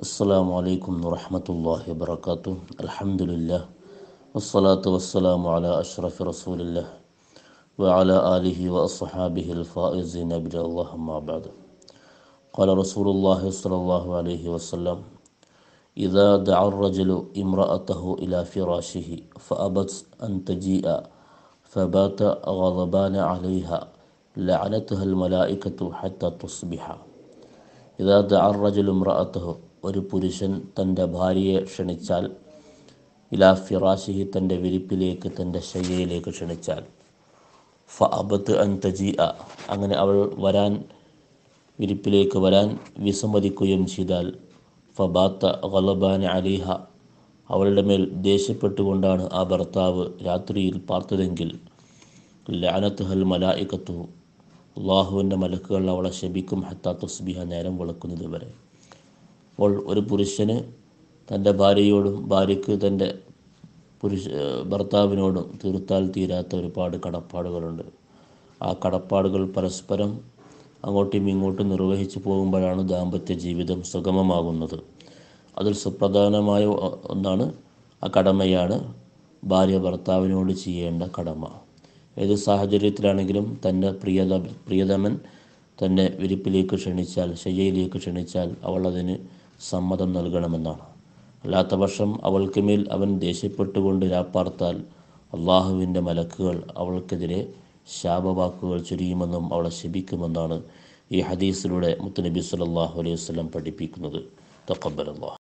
السلام عليكم ورحمة الله وبركاته الحمد لله والصلاة والسلام على أشرف رسول الله وعلى آله وأصحابه الفائزين بجاه اللهم بعد قال رسول الله صلى الله عليه وسلم إذا دعا الرجل امرأته إلى فراشه فأبت أن تجيء فبات غضبان عليها لعنتها الملائكة حتى تصبح إذا دعا الرجل امرأته ഒരു പുരുഷൻ തൻ്റെ ഭാര്യയെ ക്ഷണിച്ചാൽ ഇലാ ഫിറാഷിഹി തൻ്റെ വിരിപ്പിലേക്ക് തൻ്റെ ശയ്യയിലേക്ക് ക്ഷണിച്ചാൽ ഫ അബത്ത് അൻ തജി അങ്ങനെ അവൾ വരാൻ വിരിപ്പിലേക്ക് വരാൻ വിസമ്മതിക്കുകയും ചെയ്താൽ ഫബാത്ത ഗലബാൻ അലിഹ അവളുടെ മേൽ ദേഷ്യപ്പെട്ടുകൊണ്ടാണ് ആ ഭർത്താവ് രാത്രിയിൽ പാർത്തതെങ്കിൽ ലാനത്ത് ഹൽ മലായിക്കത്തു അള്ളാഹുവിൻ്റെ മലക്കുകൾ അവളെ ശപിക്കും ഹത്താ തസ്ബിഹ നേരം വിളക്കുന്നത് വരെ അപ്പോൾ ഒരു പുരുഷന് തൻ്റെ ഭാര്യയോടും ഭാര്യയ്ക്ക് തൻ്റെ പുരുഷ ഭർത്താവിനോടും തീർത്താൽ തീരാത്ത ഒരുപാട് കടപ്പാടുകളുണ്ട് ആ കടപ്പാടുകൾ പരസ്പരം അങ്ങോട്ടും ഇങ്ങോട്ടും നിർവഹിച്ചു പോകുമ്പോഴാണ് ദാമ്പത്യ ജീവിതം സുഗമമാകുന്നത് അതിൽ സുപ്രധാനമായ ഒന്നാണ് ആ കടമയാണ് ഭാര്യ ഭർത്താവിനോട് ചെയ്യേണ്ട കടമ ഏത് സാഹചര്യത്തിലാണെങ്കിലും തൻ്റെ പ്രിയത പ്രിയതമൻ തന്നെ വിരിപ്പിലേക്ക് ക്ഷണിച്ചാൽ ശയ്യയിലേക്ക് ക്ഷണിച്ചാൽ അവൾ സമ്മതം നൽകണമെന്നാണ് അല്ലാത്ത പക്ഷം അവൾക്ക് മേൽ അവൻ ദേഷ്യപ്പെട്ടുകൊണ്ട് രാപ്പാർത്താൽ അള്ളാഹുവിൻ്റെ മലക്കുകൾ അവൾക്കെതിരെ ശാപവാക്കുകൾ ചുരിയുമെന്നും അവളെ ശപിക്കുമെന്നാണ് ഈ ഹദീസിലൂടെ മുത്തനബി സല്ലാഹു അലൈഹി വസ്ലം പഠിപ്പിക്കുന്നത് തക്കബലല്ലാഹ്